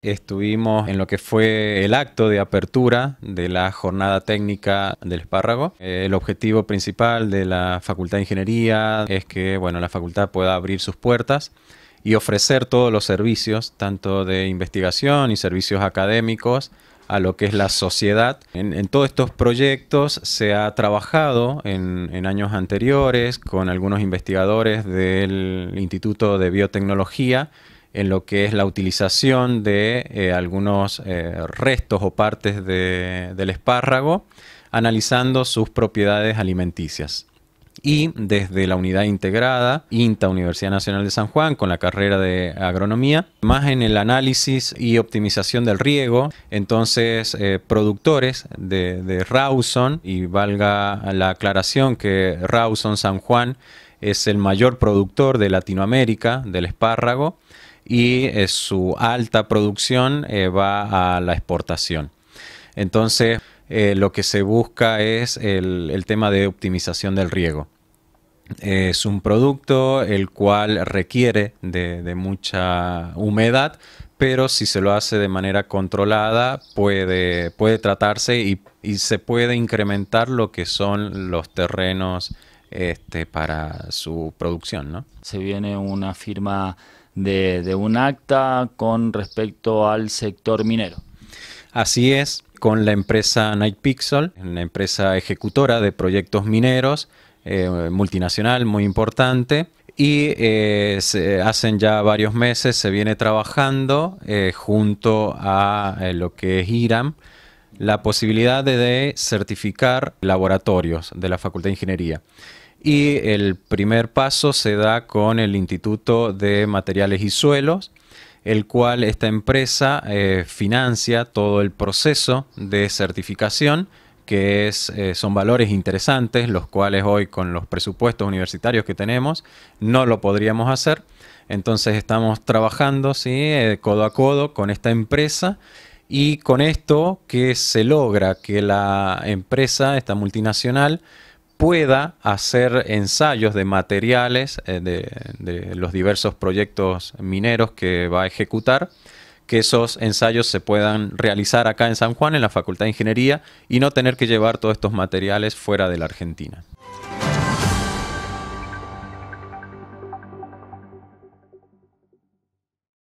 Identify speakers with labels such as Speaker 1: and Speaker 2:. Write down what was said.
Speaker 1: Estuvimos en lo que fue el acto de apertura de la jornada técnica del espárrago. Eh, el objetivo principal de la Facultad de Ingeniería es que bueno, la facultad pueda abrir sus puertas y ofrecer todos los servicios, tanto de investigación y servicios académicos, a lo que es la sociedad. En, todos estos proyectos se ha trabajado en, años anteriores con algunos investigadores del Instituto de Biotecnología en lo que es la utilización de eh, algunos eh, restos o partes del espárrago, analizando sus propiedades alimenticias. Y desde la unidad integrada, INTA Universidad Nacional de San Juan, con la carrera de agronomía, más en el análisis y optimización del riego, entonces eh, productores de, de Rawson, y valga la aclaración que Rawson San Juan es el mayor productor de Latinoamérica del espárrago, y eh, su alta producción eh, va a la exportación. Entonces, eh, lo que se busca es el, tema de optimización del riego. Es un producto el cual requiere de, mucha humedad, pero si se lo hace de manera controlada puede, puede tratarse y, se puede incrementar lo que son los terrenos este, para su producción. Se viene una firma de, un acta con respecto al sector minero. Así es, con la empresa Nightpixel, una empresa ejecutora de proyectos mineros, eh, multinacional muy importante. Y eh, se hacen ya varios meses, se viene trabajando eh, junto a lo que es IRAM, la posibilidad de certificar laboratorios de la Facultad de Ingeniería. Y el primer paso se da con el Instituto de Materiales y Suelos, el cual esta empresa eh, financia todo el proceso de certificación que eh, son valores interesantes, los cuales hoy con los presupuestos universitarios que tenemos no lo podríamos hacer. Entonces estamos trabajando eh, codo a codo con esta empresa y con esto que se logra que la empresa, esta multinacional, pueda hacer ensayos de materiales eh, de, de, los diversos proyectos mineros que va a ejecutar, que esos ensayos se puedan realizar acá en San Juan, en la Facultad de Ingeniería, y no tener que llevar todos estos materiales fuera de la Argentina.